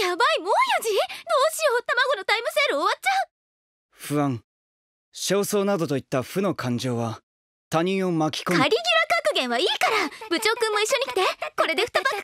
やばいもう4時どうしよう卵のタイムセール終わっちゃう不安焦燥などといった負の感情は他人を巻き込むカリギュラ格言はいいから部長くんも一緒に来てこれで2パック